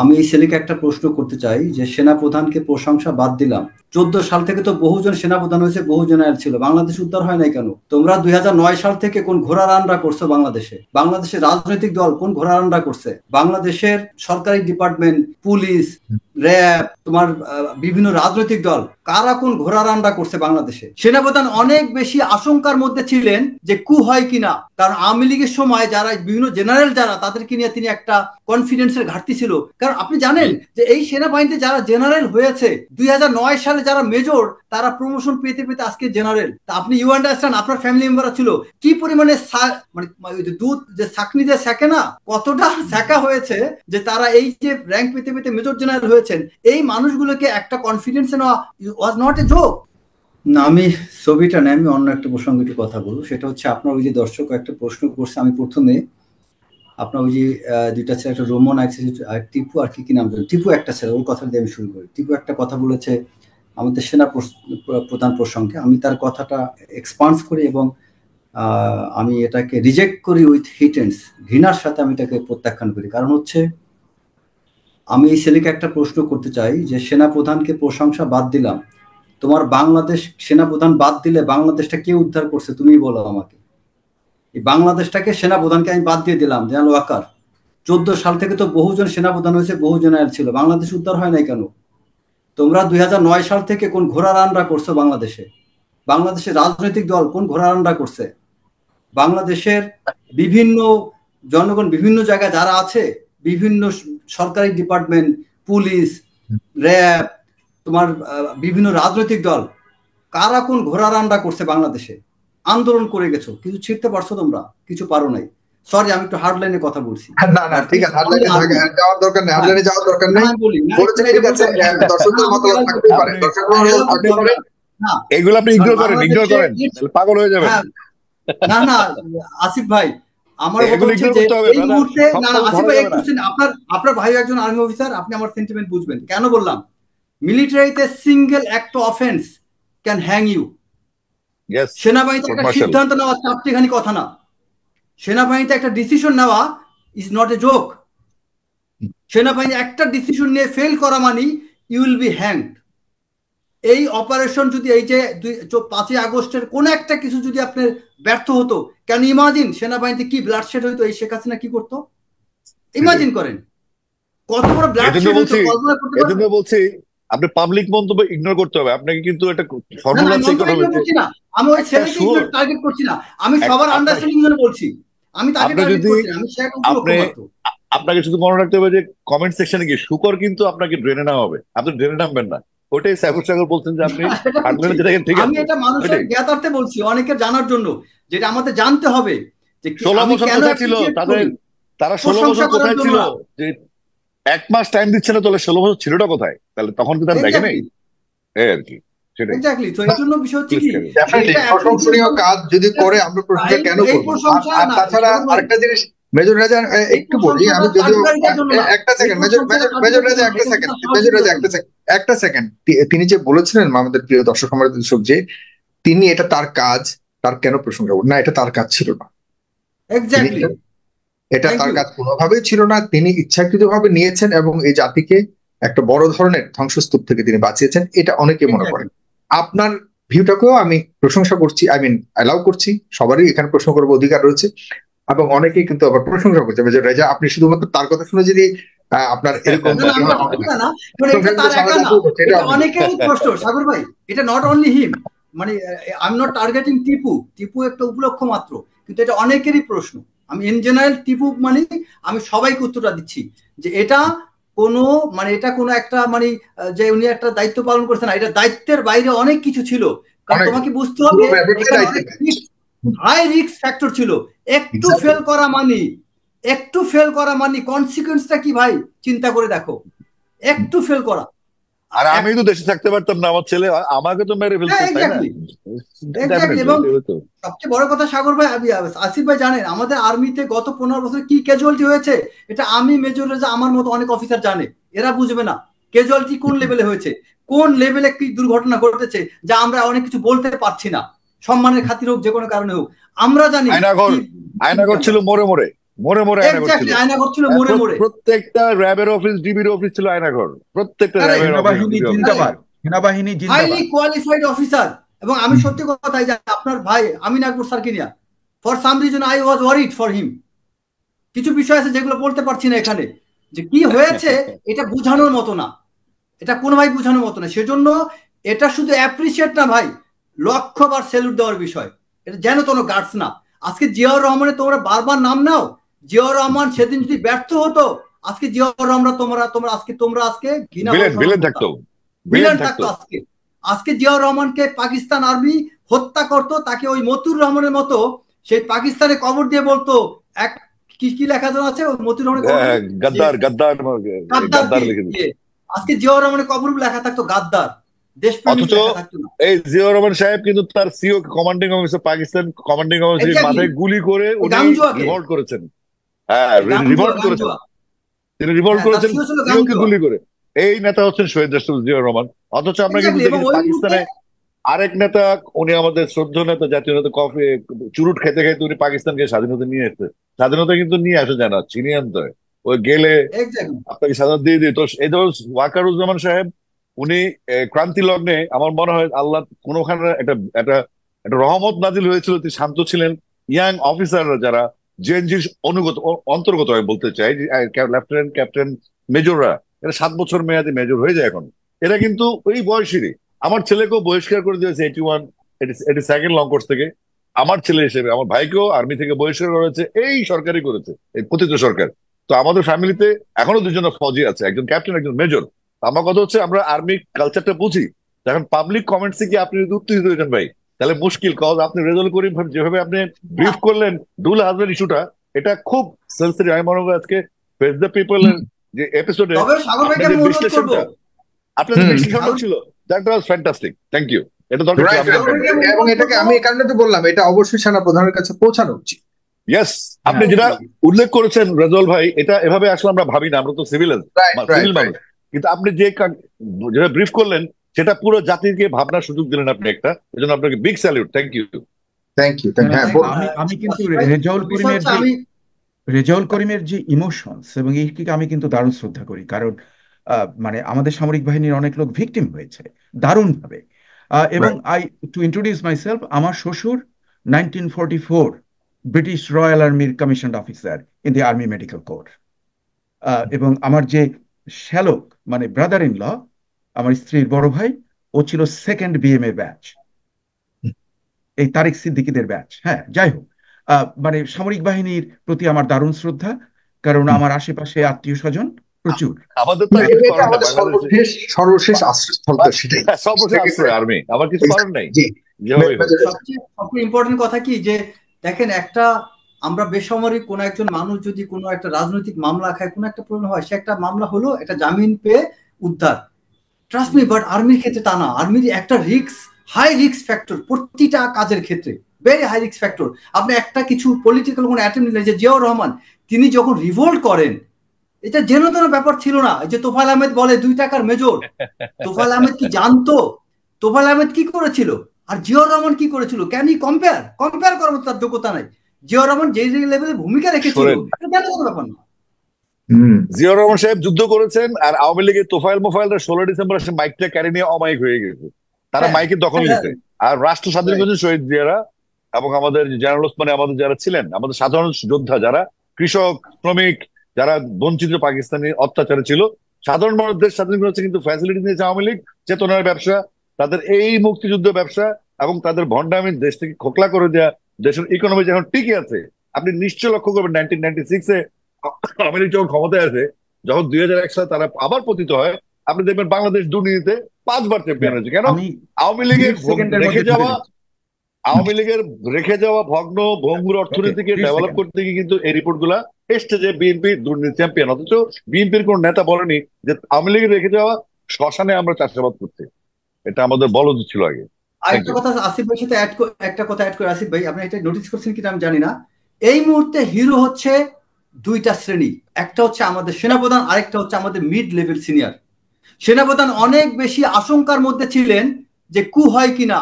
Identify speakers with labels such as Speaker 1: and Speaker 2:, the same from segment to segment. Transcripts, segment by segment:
Speaker 1: আমি এই ছেলেকে একটা প্রশ্ন করতে চাই যে সেনাপ্রধানকে প্রশংসা বাদ দিলাম চোদ্দ সাল থেকে তো বহুজন সেনাপ্রধান হয়েছে বহু জেনারেল ছিল বাংলাদেশ উদ্ধার হয় নাই কেন তোমরা দুই সাল থেকে কোন ঘোড়া রানরা করছো বাংলাদেশে বাংলাদেশের রাজনৈতিক দল কোন ঘোড়া রানরা করছে বাংলাদেশের সরকারি ডিপার্টমেন্ট পুলিশ র্যাব তোমার বিভিন্ন রাজনৈতিক দল কারা কোন ঘোড়া রান্না করছে বাংলাদেশে সেনাপ্রধান অনেক বেশি আশঙ্কার মধ্যে ছিলেন যে কু হয় কিনা কারণ আওয়ামী লীগের সময় যারা বিভিন্ন জেনারেল যারা তাদেরকে নিয়ে তিনি একটা কনফিডেন্সের ঘাটতি ছিল কারণ আপনি জানেন যে এই সেনাবাহিনীতে যারা জেনারেল হয়েছে দুই সালে যারা মেজর তারা প্রমোশন পেতে পেতে আজকে জেনারেল তা আপনি ইউ আন্ডারস্ট্যান্ড আপনার ফ্যামিলি মেম্বার ছিল কি পরিমাণে মানে, মানে দুধ যে সাকনি যে স্যাকে না কতটা স্যাকা হয়েছে যে তারা এই যে র্যাঙ্ক পেতে পেতে মেজর জেনারেল হয়েছে করেছেন এই মানুষগুলোকে একটা কনফিডেন্সে নেওয়া ওয়াজ নট এ জোক না আমি ছবিটা নেই আমি অন্য একটা প্রসঙ্গে একটু কথা বলবো সেটা হচ্ছে আপনার ওই যে দর্শক একটা প্রশ্ন করছে আমি প্রথমে আপনার ওই যে দুইটা ছেলে একটা রোমন আর টিপু আর কি কি নাম টিপু একটা ছেলে ওর কথা দিয়ে আমি শুরু করি টিপু একটা কথা বলেছে আমাদের সেনা প্রধান প্রসঙ্গে আমি তার কথাটা এক্সপান্স করি এবং আমি এটাকে রিজেক্ট করি উইথ হিটেন্স ঘৃণার সাথে আমি এটাকে প্রত্যাখ্যান করি কারণ হচ্ছে আমি এই ছেলেকে একটা প্রশ্ন করতে চাই যে সেনাপ্রধানকে প্রশংসা বাদ দিলাম তোমার বাংলাদেশ সেনাপ্রধান বাদ দিলে বাংলাদেশটা কে উদ্ধার করছে তুমি বলো আমাকে এই বাংলাদেশটাকে সেনাপ্রধানকে আমি বাদ দিয়ে দিলাম জেনারেল ওয়াকার চোদ্দ সাল থেকে তো বহুজন সেনাপ্রধান হয়েছে বহু জেনারেল ছিল বাংলাদেশ উদ্ধার হয় নাই কেন তোমরা দুই সাল থেকে কোন ঘোড়া রানরা করছো বাংলাদেশে বাংলাদেশের রাজনৈতিক দল কোন ঘোড়া রানরা করছে বাংলাদেশের বিভিন্ন জনগণ বিভিন্ন জায়গায় যারা আছে বিভিন্ন সরকারি ডিপার্টমেন্ট পুলিশ র্যাব তোমার বিভিন্ন রাজনৈতিক দল কারা কোন ঘোড়া রান্না করছে বাংলাদেশে আন্দোলন করে গেছো কিছু ছিটতে পারছো তোমরা কিছু পারো নাই সরি আমি একটু হার্ড লাইনে কথা বলছি হ্যাঁ,
Speaker 2: না এগুলো আপনি হ্যাঁ। না না
Speaker 1: আসিফ ভাই আমার মুহূর্তে ভাই আপনার আপনার ভাই একজন আর্মি অফিসার আপনি আমার সেন্টিমেন্ট বুঝবেন কেন বললাম মিলিটারিতে single act offence can hang you সেনাবাহিনীতে একটা সিদ্ধান্ত নেওয়া চারটিখানি কথা না সেনাবাহিনীতে একটা ডিসিশন নেওয়া ইজ নট এ জোক সেনাবাহিনী একটা ডিসিশন নিয়ে ফেল করা মানে ইউ উইল বি হ্যাংড এই অপারেশন যদি এই যে পাঁচই আগস্টের কোন একটা কিছু যদি আপনার ব্যর্থ হতো কেন ইমাজিন সেনাবাহিনীতে কি ব্লাডশেড হইতো এই শেখ হাসিনা কি করতো ইমাজিন করেন কত বড় ব্লাডশেড হইতো
Speaker 2: বলছি আপনি পাবলিক মন্তব্য ইগনোর করতে হবে আপনাকে কিন্তু একটা ফর্মুলা চেক করতে হবে আমি ওই ছেলেকে
Speaker 1: টার্গেট করছি না আমি সবার আন্ডারস্ট্যান্ডিং
Speaker 2: জন্য বলছি আমি তাকে টার্গেট করছি আমি শেখ আপনি আপনাকে শুধু মনে রাখতে হবে যে কমেন্ট সেকশনে গিয়ে শুকর কিন্তু আপনাকে ড্রেনে নেওয়া হবে আপনি ড্রেনে নামবেন না ওটাই সাইফুল সাগর বলছেন যে আপনি আমি এটা মানুষের
Speaker 1: জ্ঞাতার্থে বলছি অনেকের জানার জন্য যেটা আমাদের জানতে হবে
Speaker 2: যে ষোলো বছর কোথায় ছিল তাদের তারা ষোলো বছর কোথায় ছিল যে এক মাস টাইম দিচ্ছে না তাহলে ষোলো বছর ছিলটা কোথায় তাহলে তখন কি তার দেখে নেই এই আর কি
Speaker 1: তো এর জন্য বিষয় হচ্ছে কি কাজ যদি করে আমরা প্রশংসা কেন করব তাছাড়া আরেকটা জিনিস মেজর রাজা একটু বলি আমি যদিও একটা সেকেন্ড
Speaker 3: মেজর মেজর রাজা একটা সেকেন্ড মেজর রাজা একটা সেকেন্ড একটা সেকেন্ড তিনি যে বলেছিলেন আমাদের প্রিয় দর্শক আমাদের দর্শক যে তিনি এটা তার কাজ তার কেন প্রশংসা না এটা তার কাজ ছিল না এটা তার কাজ কোনোভাবেই ছিল না তিনি ইচ্ছাকৃত ভাবে নিয়েছেন এবং এই জাতিকে একটা বড় ধরনের ধ্বংসস্তূপ থেকে তিনি বাঁচিয়েছেন এটা অনেকে মনে করেন আপনার ভিউটাকেও আমি প্রশংসা করছি আই মিন অ্যালাউ করছি সবারই এখানে প্রশ্ন করবো অধিকার রয়েছে এবং অনেকেই কিন্তু আবার প্রশংসা করছে যে রেজা আপনি শুধুমাত্র তার কথা শুনে যদি আপনার এরকম অনেকেরই প্রশ্ন সাগর
Speaker 1: ভাই এটা নট অনলি হিম মানে I am not targeting Tipu Tipu একটা উপলক্ষ মাত্র কিন্তু এটা অনেকেরই প্রশ্ন আমি ইন জেনারেল টিপু মানে আমি সবাইকে উত্তরটা দিচ্ছি যে এটা কোনো মানে এটা কোনো একটা মানে যে উনি একটা দায়িত্ব পালন করছেন না এটা দায়িত্বের বাইরে অনেক কিছু ছিল কারণ তোমাকে বুঝতে হবে হাই রিস্ক ফ্যাক্টর ছিল একটু ফেল করা মানি একটু ফেল করা মানে কনসিকোয়েন্সটা কি ভাই চিন্তা
Speaker 2: করে দেখো একটু ফেল করা আর আমি তো দেশে থাকতে পারতাম না আমার ছেলে আমাকে তো মেরে ফেলতে হ্যাঁ, সবচেয়ে বড় কথা সাগর ভাই আমি আসিফ
Speaker 1: ভাই জানেন আমাদের আর্মিতে গত পনেরো বছর কি ক্যাজুয়ালিটি হয়েছে এটা আমি মেজর যে আমার মতো অনেক অফিসার জানে এরা বুঝবে না ক্যাজুয়ালিটি কোন লেভেলে হয়েছে কোন লেভেলে কি দুর্ঘটনা ঘটেছে যা আমরা অনেক কিছু বলতে পারছি না সম্মানের খাতির হোক যে কোনো কারণে হোক আমরা জানি আয়নাগর
Speaker 2: আয়নাগর ছিল মোড়ে মোড়ে মোড়ে মোড়ে আয়নাগর ছিল হ্যাঁ, মোড়ে মোড়ে প্রত্যেকটা র্যাবের অফিস ডিবির অফিস ছিল আয়নাঘর প্রত্যেকটা সেনাবাহিনী হাইলি
Speaker 1: কোয়ালিফাইড অফিসার এবং আমি সত্যি কথা যে আপনার ভাই আমি নাগপুর সার্কিনিয়া for some reason I was worried for him কিছু বিষয় আছে যেগুলো বলতে পারছি না এখানে যে কি হয়েছে এটা বোঝানোর মতো না এটা কোন ভাই বোঝানোর মতো না সেজন্য এটা শুধু অ্যাপ্রিসিয়েট না ভাই লক্ষবার সেলুট দেওয়ার বিষয় এটা যেন কোনো গার্ডস না আজকে জিয়াউর রহমানের তোমরা বারবার নাম নাও জিয়াউর রহমান সেদিন যদি ব্যর্থ হতো আজকে জিয়াউর রহমান তোমরা তোমরা আজকে তোমরা আজকে থাকতো আজকে আজকে জিয়াউর রহমানকে পাকিস্তান আর্মি হত্যা করত তাকে ওই মতুর রহমানের মতো সেই পাকিস্তানে কবর দিয়ে বলতো এক কি কি লেখা যেন আছে মতুর রহমানের হ্যাঁ, হ্যাঁ, গাদ্দার গাদ্দার আজকে জিয়াউর রহমানের কবর লেখা থাকতো গাদ্দার
Speaker 2: এই রহমান সাহেব কিন্তু তার CO commanding officer Pakistan commanding officer মাথায় গুলি করে রিভল্ট করেছেন হ্যাঁ রিভল্ট করেছেন তিনি হ্যাঁ, রিভল্ট করেছেন সিওকে গুলি করে এই নেতা হচ্ছেন শহীদ রাষ্ট্র রহমান অথচ আমরা কিন্তু পাকিস্তানে আরেক নেতা উনি আমাদের শ্রদ্ধ নেতা জাতীয় নেতা কফি চুরুট খেতে খেতে উনি পাকিস্তানকে স্বাধীনতা নিয়ে এসেছে স্বাধীনতা কিন্তু নিয়ে আসে জানা চিনিয়ে আনতে হয় ওই গেলে আপনাকে স্বাধীনতা দিয়ে দিই তো এই ধরো ওয়াকারুজ্জামান সাহেব উনি ক্রান্তি লগ্নে আমার মনে হয় আল্লাহ কোনোখানে একটা একটা একটা রহমত নাজিল হয়েছিল তিনি শান্ত ছিলেন ইয়াং অফিসাররা যারা জেএনজির অনুগত অন্তর্গত আমি বলতে চাই লেফটেন্যান্ট ক্যাপ্টেন মেজররা এটা সাত বছর মেয়াদে মেজর হয়ে যায় এখন এরা কিন্তু ওই বয়সেরই আমার ছেলেকেও বহিষ্কার করে দিয়েছে eighty one eighty second long course থেকে আমার ছেলে হিসেবে আমার ভাইকেও আর্মি থেকে বহিষ্কার করা হয়েছে এই সরকারই করেছে এই পতিত সরকার তো আমাদের ফ্যামিলিতে এখনো দুজন ফৌজি আছে একজন ক্যাপ্টেন একজন মেজর আমার কথা হচ্ছে আমরা আর্মি কালচারটা বুঝি এখন পাবলিক কমেন্টসে কি আপনি যদি উত্তেজিত হয়েছেন ভাই তাহলে মুশকিল কজ আপনি রেজল করিম যেভাবে আপনি ব্রিফ করলেন ডুল হাজবেন্ড ইস্যুটা এটা খুব সেন্সিটিভ আমি মনে করি আজকে ফেস দ্য পিপল যে এপিসোডে বিশ্লেষণটা আপনাদের বিশ্লেষণ ছিল that was fantastic thank you এটা দরকার এবং এটাকে
Speaker 3: আমি এই কারণে তো বললাম এটা অবশ্যই সেনা প্রধানের কাছে পৌঁছানো উচিত
Speaker 2: ইয়েস আপনি যেটা উল্লেখ করেছেন রেজল ভাই এটা এভাবে আসলে আমরা ভাবি না আমরা তো সিভিল সিভিল মানুষ কিন্তু আপনি যে যেটা ব্রিফ করলেন সেটা পুরো জাতিকে ভাবনার সুযোগ দিলেন আপনি একটা এজন্য আপনাকে big salute thank you
Speaker 3: thank you আমি কিন্তু রেজাউল করিমের রেজাউল করিমের যে ইমোশনস এবং এইটিকে আমি কিন্তু দারুণ শ্রদ্ধা করি কারণ মানে আমাদের সামরিক বাহিনীর অনেক লোক ভিকটিম হয়েছে দারুণ ভাবে এবং আই টু ইন্ট্রোডিউস মাইসেলফ আমার শ্বশুর nineteen forty four British royal আর্মির commission officer in the army medical corps এবং আমার যে শ্যালক মানে ব্রাদার ইন ল আমার স্ত্রীর বড় ভাই ও ছিল সেকেন্ড বিএম এর ব্যাচ এই তারেক সিদ্দিকিদের ব্যাচ হ্যাঁ যাই হোক মানে সামরিক বাহিনীর প্রতি আমার দারুণ শ্রদ্ধা কারণ আমার আশেপাশে আত্মীয় স্বজন প্রচুর
Speaker 2: সর্বশেষ হ্যাঁ, আমার কিছু নাই
Speaker 1: সবচেয়ে ইম্পর্টেন্ট কথা কি যে দেখেন একটা আমরা বেসামরিক কোনো একজন মানুষ যদি কোনো একটা রাজনৈতিক মামলা খায় কোনো একটা প্রবলেম হয় সে একটা মামলা হলো একটা জামিন পেয়ে উদ্ধার ট্রাস্ট মি বাট আর্মির ক্ষেত্রে তা না আর্মির একটা রিক্স হাই রিক্স ফ্যাক্টর প্রতিটা কাজের ক্ষেত্রে ভেরি হাই রিক্স ফ্যাক্টর আপনি একটা কিছু পলিটিক্যাল কোনো অ্যাটেম্প নিলেন যে জিয়াউর রহমান তিনি যখন রিভোল্ট করেন এটা যেন তেন ব্যাপার ছিল না যে তোফাল আহমেদ বলে দুই টাকার মেজর তোফাল আহমেদ কি জানতো তোফাল আহমেদ কি করেছিল আর জিয়াউর রহমান কি করেছিল ক্যান ই কম্পেয়ার কম্পেয়ার করার তার যোগ্যতা নাই রহমান যে যে লেভেলে ভূমিকা ব্যাপার না
Speaker 2: রহমান সাহেব যুদ্ধ করেছেন আর আওয়ামী লীগের ষোলো ডিসেম্বর মাইকটা ক্যারি নিয়ে অমায়িক হয়ে গেছে তারা হ্যাঁ। দখল হ্যাঁ। নিতে আর রাষ্ট্র স্বাধীন হ্যাঁ। শহীদ জিয়ারা এবং আমাদের জেনারেল ওসমানে আমাদের যারা ছিলেন আমাদের সাধারণ যোদ্ধা যারা কৃষক শ্রমিক যারা বঞ্চিত পাকিস্তানি অত্যাচারে ছিল সাধারণ মানুষদের স্বাধীন করেছে কিন্তু ফ্যাসিলিটি নিয়েছে আওয়ামী লীগ চেতনার ব্যবসা তাদের এই মুক্তিযুদ্ধ ব্যবসা এবং তাদের ভণ্ডামি দেশ থেকে খোকলা করে দেওয়া দেশের ইকোনমি যখন টিকে আছে আপনি নিশ্চয় লক্ষ্য করবেন নাইনটিন নাইনটি সিক্সে আমেরিকা যখন ক্ষমতায় আছে যখন দুই হাজার এক সালে তারা আবার পতিত হয় আপনি দেখবেন বাংলাদেশ দুর্নীতিতে পাঁচবার চ্যাম্পিয়ন হয়েছে কেন আওয়ামী লীগের রেখে যাওয়া আওয়ামী লীগের রেখে যাওয়া ভগ্ন ভঙ্গুর অর্থনীতিকে ডেভেলপ করতে গিয়ে কিন্তু এই রিপোর্ট গুলা এসছে যে বিএনপি দুর্নীতি চ্যাম্পিয়ন অথচ বিএনপির কোন নেতা বলেনি যে আওয়ামী লীগের রেখে যাওয়া শ্মশানে আমরা চাষাবাদ করছি এটা আমাদের বলদ ছিল আগে আরেকটা কথা
Speaker 1: আসিফ সাথে একটা কথা অ্যাড করে আসিফ ভাই আপনি এটা নোটিস করছেন কিনা আমি জানি না এই মুহূর্তে হিরো হচ্ছে দুইটা শ্রেণী একটা হচ্ছে আমাদের সেনাপ্রধান আরেকটা হচ্ছে আমাদের মিড লেভেল সিনিয়র সেনাপ্রধান অনেক বেশি আশঙ্কার মধ্যে ছিলেন যে কু হয় কিনা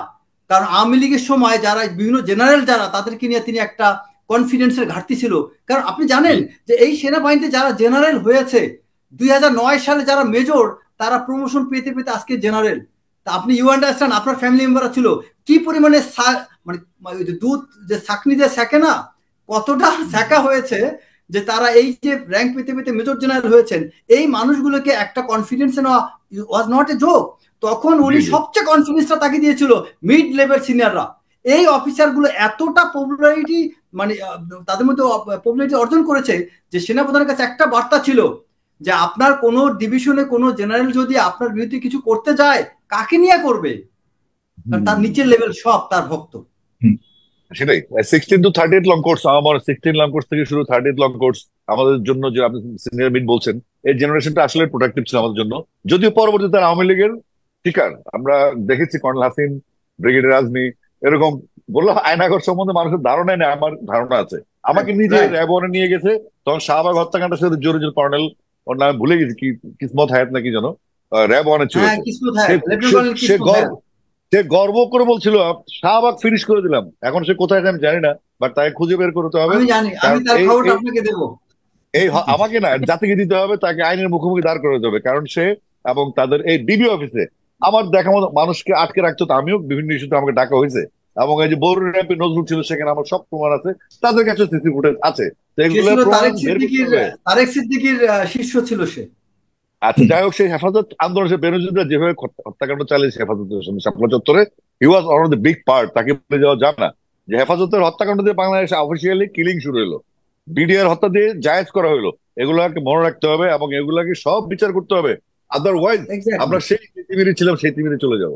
Speaker 1: কারণ আওয়ামী লীগের সময় যারা বিভিন্ন জেনারেল যারা তাদেরকে নিয়ে তিনি একটা কনফিডেন্সের ঘাটতি ছিল কারণ আপনি জানেন যে এই সেনাবাহিনীতে যারা জেনারেল হয়েছে দুই সালে যারা মেজর তারা প্রমোশন পেতে পেতে আজকে জেনারেল তা আপনি ইউ আন্ডারস্ট্যান্ড আপনার ফ্যামিলি মেম্বার ছিল কি পরিমাণে মানে দুধ মানে যে সাকনি যে শেখে না কতটা শেখা হয়েছে যে তারা এই যে র্যাঙ্ক পেতে পেতে মেজর জেনারেল হয়েছেন এই মানুষগুলোকে একটা কনফিডেন্স নেওয়া ওয়াজ নট এ জোক তখন উনি সবচেয়ে কনফিডেন্সটা তাকে দিয়েছিল মিড লেভেল সিনিয়ররা এই অফিসারগুলো এতটা পপুলারিটি মানে তাদের মধ্যে পপুলারিটি অর্জন করেছে যে সেনাপ্রধানের কাছে একটা বার্তা ছিল যে আপনার কোনো ডিভিশনে কোনো জেনারেল যদি আপনার বিরুদ্ধে কিছু করতে যায় কাকে নিয়ে করবে তার নিচের লেভেল সব তার ভক্ত
Speaker 2: সেটাই sixteen to thirty eight long course আমার সিক্সটিন লং কোর্স থেকে শুরু থার্টি এইট লং কোর্স আমাদের জন্য যে আপনি সিনিয়র মিট বলছেন এই জেনারেশনটা আসলে ছিল আমাদের জন্য যদিও পরবর্তীতে আওয়ামী লীগের শিকার আমরা দেখেছি কর্নেল হাসিন ব্রিগেডিয়ার আজমি এরকম বললো আয়নাগর সম্বন্ধে মানুষের ধারণা নেই আমার ধারণা আছে আমাকে নিজে র্যাবনে নিয়ে গেছে তখন শাহবাগ হত্যাকাণ্ডের সাথে জোরে জোর কর্নেল ওর নাম ভুলে গেছি কি কিসমত হায়াত নাকি জানো র্যাব অনেক হ্যাঁ, হ্যাঁ, সে হ্যাঁ। সে গর্ব করে বলছিল শাহবাগ ফিনিশ করে দিলাম এখন সে কোথায় আমি জানি না বাট তাকে খুঁজে বের করতে হবে এই আমাকে না জাতিকে দিতে হবে তাকে আইনের মুখোমুখি দাঁড় করে হবে কারণ সে এবং তাদের এই ডিবি অফিসে আমার দেখা মতো মানুষকে আটকে রাখতো তো আমিও বিভিন্ন ইস্যুতে আমাকে ডাকা হয়েছে এবং এই যে বরুণ র্যাপে নজরুল ছিল সেখানে আমার সব প্রমাণ আছে তাদের কাছে সিসি ফুটেজ আছে
Speaker 1: তারেক সিদ্দিকির শীর্ষ ছিল সে
Speaker 2: আচ্ছা যাই হোক সেই হেফাজত আন্দোলন বেনজিদরা যেভাবে হত্যাকাণ্ড চালিয়েছে হেফাজতের সঙ্গে চত্বরে he was on the big part তাকে বলে যাওয়া যায় না যে হেফাজতের হত্যাকাণ্ড দিয়ে বাংলাদেশে অফিসিয়ালি কিলিং শুরু হলো বিডিআর হত্যা দিয়ে জায়েজ করা হলো এগুলাকে মনে রাখতে হবে এবং এগুলাকে সব বিচার করতে হবে আদারওয়াইজ আমরা সেই পৃথিবীতে ছিলাম সেই পৃথিবীতে চলে যাব